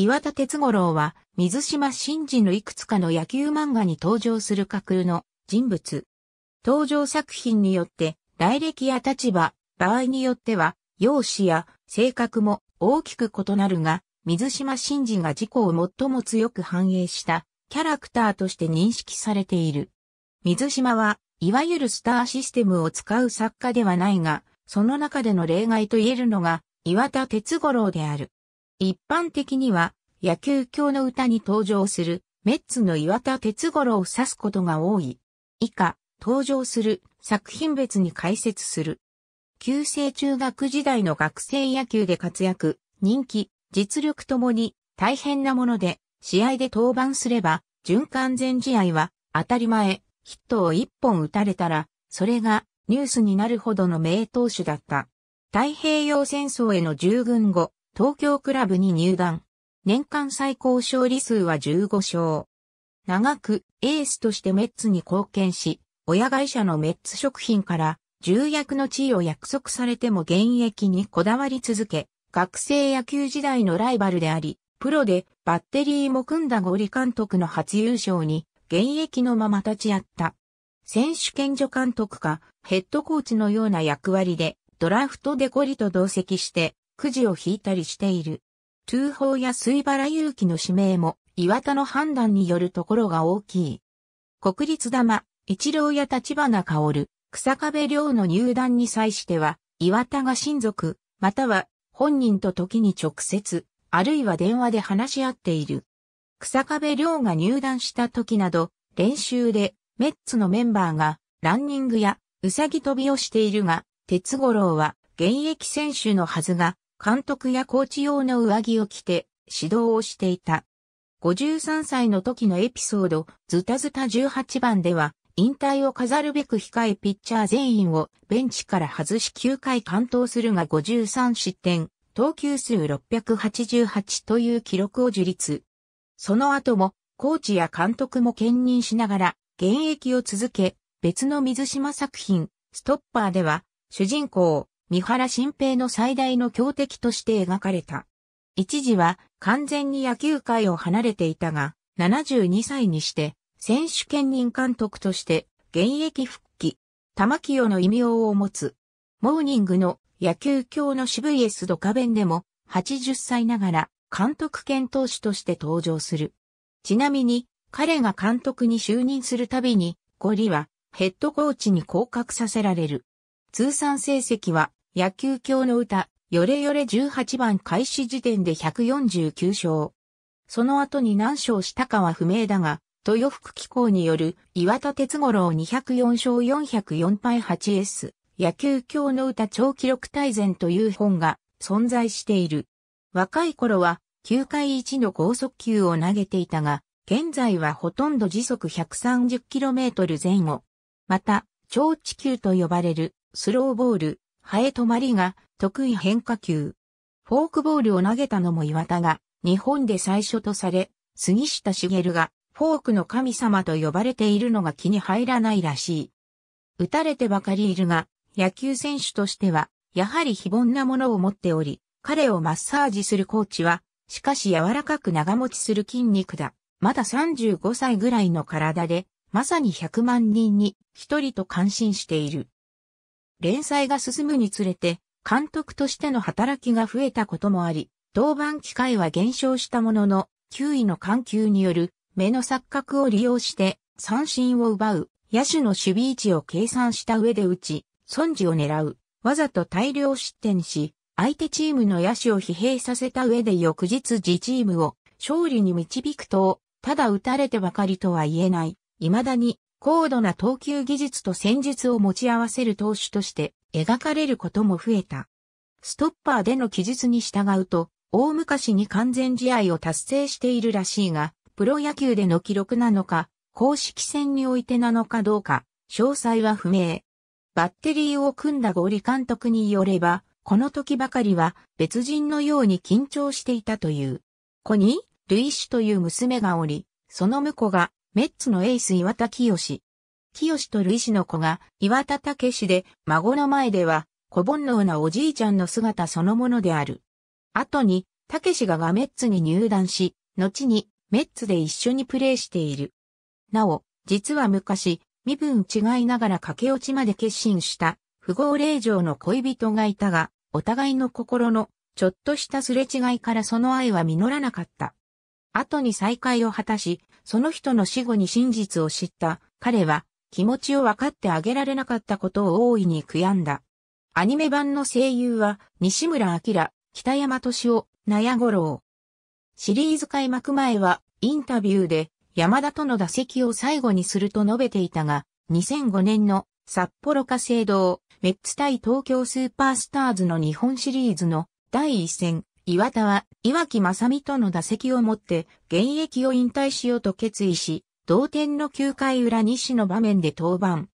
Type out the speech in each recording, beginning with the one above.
岩田哲五郎は、水島新人のいくつかの野球漫画に登場する架空の人物。登場作品によって、来歴や立場、場合によっては、容姿や性格も大きく異なるが、水島新人が自己を最も強く反映したキャラクターとして認識されている。水島は、いわゆるスターシステムを使う作家ではないが、その中での例外と言えるのが、岩田哲五郎である。一般的には、野球教の歌に登場するメッツの岩田哲五郎を指すことが多い。以下、登場する作品別に解説する。旧制中学時代の学生野球で活躍、人気、実力ともに大変なもので、試合で登板すれば、準完全試合は当たり前、ヒットを一本打たれたら、それがニュースになるほどの名投手だった。太平洋戦争への従軍後、東京クラブに入団。年間最高勝利数は15勝。長くエースとしてメッツに貢献し、親会社のメッツ食品から重役の地位を約束されても現役にこだわり続け、学生野球時代のライバルであり、プロでバッテリーも組んだゴリ監督の初優勝に現役のまま立ち会った。選手権助監督かヘッドコーチのような役割でドラフトでゴリと同席してくじを引いたりしている。通報や水原勇気の指名も岩田の判断によるところが大きい。国立玉、一郎や立花薫、草壁亮の入団に際しては、岩田が親族、または本人と時に直接、あるいは電話で話し合っている。草壁亮が入団した時など、練習でメッツのメンバーがランニングやうさぎ飛びをしているが、鉄五郎は現役選手のはずが、監督やコーチ用の上着を着て指導をしていた。53歳の時のエピソード、ズタズタ18番では、引退を飾るべく控えピッチャー全員をベンチから外し9回完投するが53失点、投球数688という記録を樹立。その後も、コーチや監督も兼任しながら、現役を続け、別の水島作品、ストッパーでは、主人公、三原新平の最大の強敵として描かれた。一時は完全に野球界を離れていたが、72歳にして選手兼任監督として現役復帰、玉清の異名を持つ。モーニングの野球教のい。エ s ドカ弁でも80歳ながら監督兼投手として登場する。ちなみに彼が監督に就任するたびに、ゴリはヘッドコーチに降格させられる。通算成績は野球狂の歌、よれよれ18番開始時点で149勝。その後に何勝したかは不明だが、豊福機構による岩田哲五郎204勝404敗 8S 野球教の歌超記録大全という本が存在している。若い頃は9回1の高速球を投げていたが、現在はほとんど時速 130km 前後。また、超地球と呼ばれるスローボール、ハエ止まりが得意変化球。フォークボールを投げたのも岩田が、日本で最初とされ、杉下茂がフォークの神様と呼ばれているのが気に入らないらしい。打たれてばかりいるが、野球選手としては、やはり非凡なものを持っており、彼をマッサージするコーチは、しかし柔らかく長持ちする筋肉だ。まだ35歳ぐらいの体で、まさに100万人に一人と感心している。連載が進むにつれて、監督としての働きが増えたこともあり、同番機会は減少したものの、9位の緩急による目の錯覚を利用して三振を奪う野手の守備位置を計算した上で打ち、損事を狙う、わざと大量失点し、相手チームの野手を疲弊させた上で翌日自チームを勝利に導くと、ただ打たれてばかりとは言えない、未だに高度な投球技術と戦術を持ち合わせる投手として描かれることも増えた。ストッパーでの記述に従うと、大昔に完全試合を達成しているらしいが、プロ野球での記録なのか、公式戦においてなのかどうか、詳細は不明。バッテリーを組んだゴリ監督によれば、この時ばかりは別人のように緊張していたという。子に、ルイッシュという娘がおり、その婿がメッツのエース岩田清。清と類氏の子が岩田武志で、孫の前では、小煩悩なおじいちゃんの姿そのものである。後に、武志がガメッツに入団し、後にメッツで一緒にプレーしている。なお、実は昔、身分違いながら駆け落ちまで決心した不合霊場の恋人がいたが、お互いの心のちょっとしたすれ違いからその愛は実らなかった。後に再会を果たし、その人の死後に真実を知った彼は気持ちを分かってあげられなかったことを大いに悔やんだ。アニメ版の声優は西村明、北山敏夫、納屋五郎。シリーズ開幕前はインタビューで山田との打席を最後にすると述べていたが、2005年の札幌火星堂、メッツ対東京スーパースターズの日本シリーズの第一戦、岩田は岩木正美との打席をもって現役を引退しようと決意し、同点の9回裏西の場面で登板。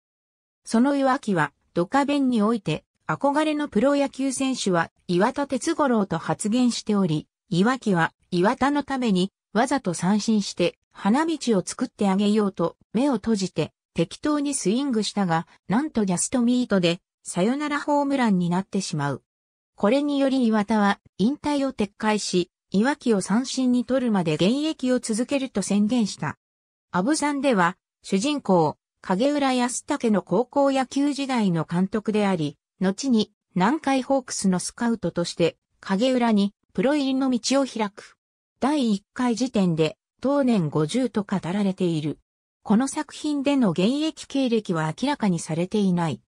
その岩木はドカベンにおいて憧れのプロ野球選手は岩田哲五郎と発言しており、岩木は岩田のためにわざと三振して花道を作ってあげようと目を閉じて適当にスイングしたが、なんとジャストミートでさよならホームランになってしまう。これにより岩田は引退を撤回し、岩木を三振に取るまで現役を続けると宣言した。アブさんでは、主人公、影浦康武の高校野球時代の監督であり、後に南海ホークスのスカウトとして影浦にプロ入りの道を開く。第1回時点で当年50と語られている。この作品での現役経歴は明らかにされていない。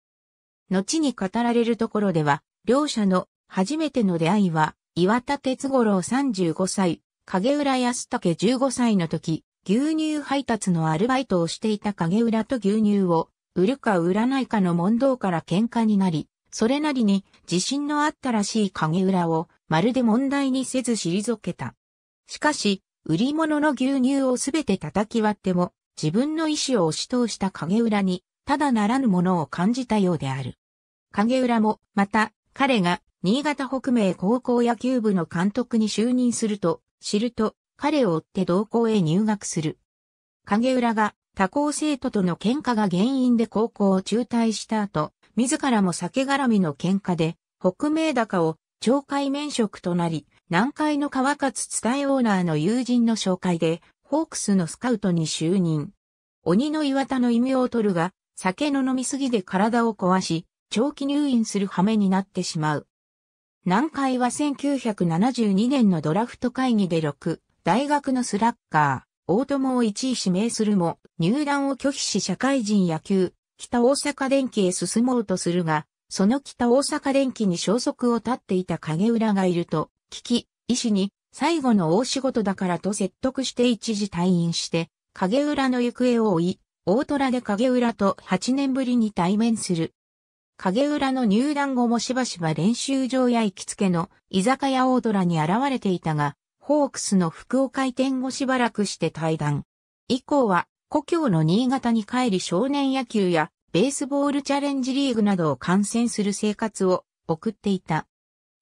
後に語られるところでは、両者の初めての出会いは、岩田哲五郎35歳、影浦康武15歳の時、牛乳配達のアルバイトをしていた影浦と牛乳を、売るか売らないかの問答から喧嘩になり、それなりに自信のあったらしい影浦を、まるで問題にせず退けた。しかし、売り物の牛乳をすべて叩き割っても、自分の意志を押し通した影浦に、ただならぬものを感じたようである。影浦も、また、彼が新潟北明高校野球部の監督に就任すると、知ると、彼を追って同校へ入学する。影浦が他校生徒との喧嘩が原因で高校を中退した後、自らも酒絡みの喧嘩で、北明高を懲戒免職となり、南海の川勝伝えオーナーの友人の紹介で、ホークスのスカウトに就任。鬼の岩田の異名を取るが、酒の飲みすぎで体を壊し、長期入院する羽目になってしまう。南海は1972年のドラフト会議で6、大学のスラッガー、大友を1位指名するも、入団を拒否し社会人野球、北大阪電機へ進もうとするが、その北大阪電機に消息を絶っていた影浦がいると、聞き、医師に、最後の大仕事だからと説得して一時退院して、影浦の行方を追い、大虎で影浦と8年ぶりに対面する。影浦の入団後もしばしば練習場や行きつけの居酒屋大空に現れていたが、ホークスの服を回転後しばらくして退団。以降は故郷の新潟に帰り少年野球やベースボールチャレンジリーグなどを観戦する生活を送っていた。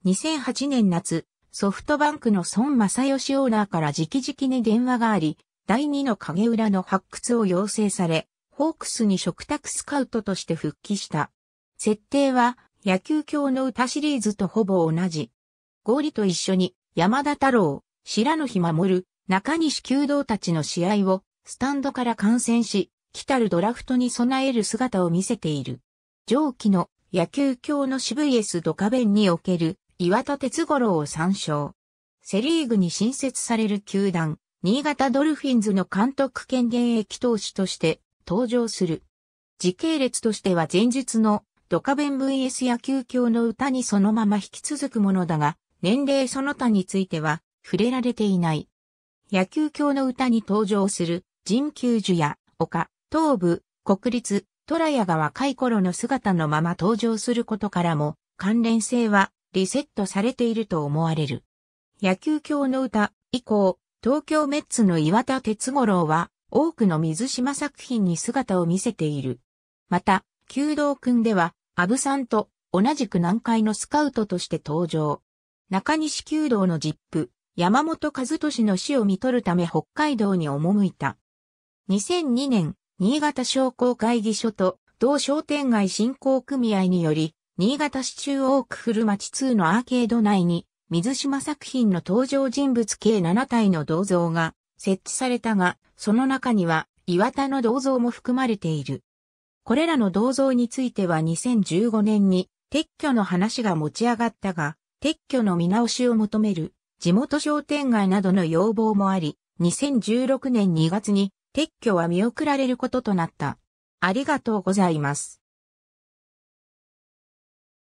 2008年夏、ソフトバンクの孫正義オーナーから直々に電話があり、第2の影浦の発掘を要請され、ホークスに食卓スカウトとして復帰した。設定は野球教の歌シリーズとほぼ同じ。ゴーリと一緒に山田太郎、白野日守、中西弓道たちの試合をスタンドから観戦し、来たるドラフトに備える姿を見せている。上記の野球教の渋 v s ドカベンにおける岩田哲五郎を参照。セリーグに新設される球団、新潟ドルフィンズの監督権現役投手として登場する。時系列としては前日のドカベン VS 野球教の歌にそのまま引き続くものだが、年齢その他については触れられていない。野球教の歌に登場する人球樹や丘、東部、国立、虎屋が若い頃の姿のまま登場することからも関連性はリセットされていると思われる。野球教の歌以降、東京メッツの岩田哲五郎は多くの水島作品に姿を見せている。また、弓道くんでは阿部さんと同じく南海のスカウトとして登場。中西弓道の実父、山本和俊の死を見取るため北海道に赴いた。2002年、新潟商工会議所と同商店街振興組合により、新潟市中央区古町2のアーケード内に、水島作品の登場人物計7体の銅像が設置されたが、その中には岩田の銅像も含まれている。これらの銅像については2015年に撤去の話が持ち上がったが、撤去の見直しを求める地元商店街などの要望もあり、2016年2月に撤去は見送られることとなった。ありがとうございます。